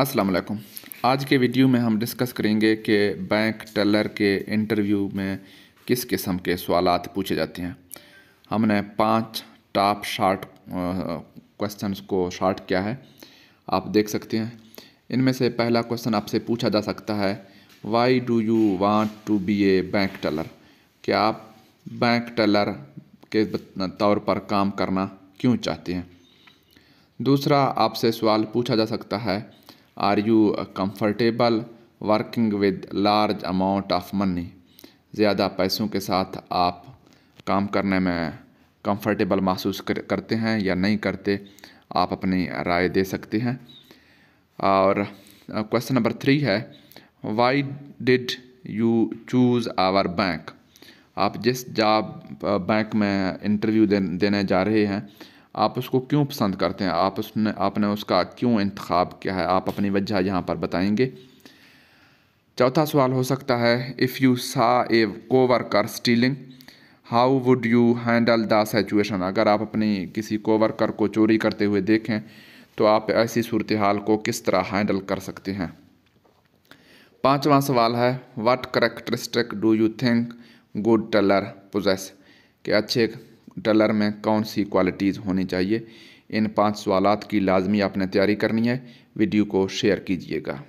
अस्सलाम वालेकुम आज के वीडियो में हम डिस्कस करेंगे कि बैंक टेलर के इंटरव्यू में किस किस्म के सवाल पूछे जाते हैं हमने पांच टॉप शार्ट क्वेश्चंस को शार्ट किया है आप देख सकते हैं इनमें से पहला क्वेश्चन आपसे पूछा जा सकता है why do you want to be a bank teller क्या आप बैंक टेलर के तौर पर काम करना क्यों चाहते हैं दूसरा आपसे सवाल पूछा जा सकता है Are you comfortable working with large amount of money? ज़्यादा पैसों के साथ आप काम करने में कंफर्टेबल महसूस कर, करते हैं या नहीं करते आप अपनी राय दे सकते हैं और क्वेश्चन नंबर थ्री है why did you choose our bank आप जिस जॉब बैंक में इंटरव्यू देने जा रहे हैं आप उसको क्यों पसंद करते हैं आप उसने आपने उसका क्यों इंतखब किया है आप अपनी वजह यहाँ पर बताएंगे चौथा सवाल हो सकता है if you saw a coworker stealing how would you handle the situation अगर आप अपनी किसी कोवर्कर को चोरी करते हुए देखें तो आप ऐसी सूरत हाल को किस तरह हैंडल कर सकते हैं पाँचवा सवाल है what characteristic do you think good teller possess के अच्छे डलर में कौन सी क्वालिटीज़ होनी चाहिए इन पांच सवालात की लाजमी आपने तैयारी करनी है वीडियो को शेयर कीजिएगा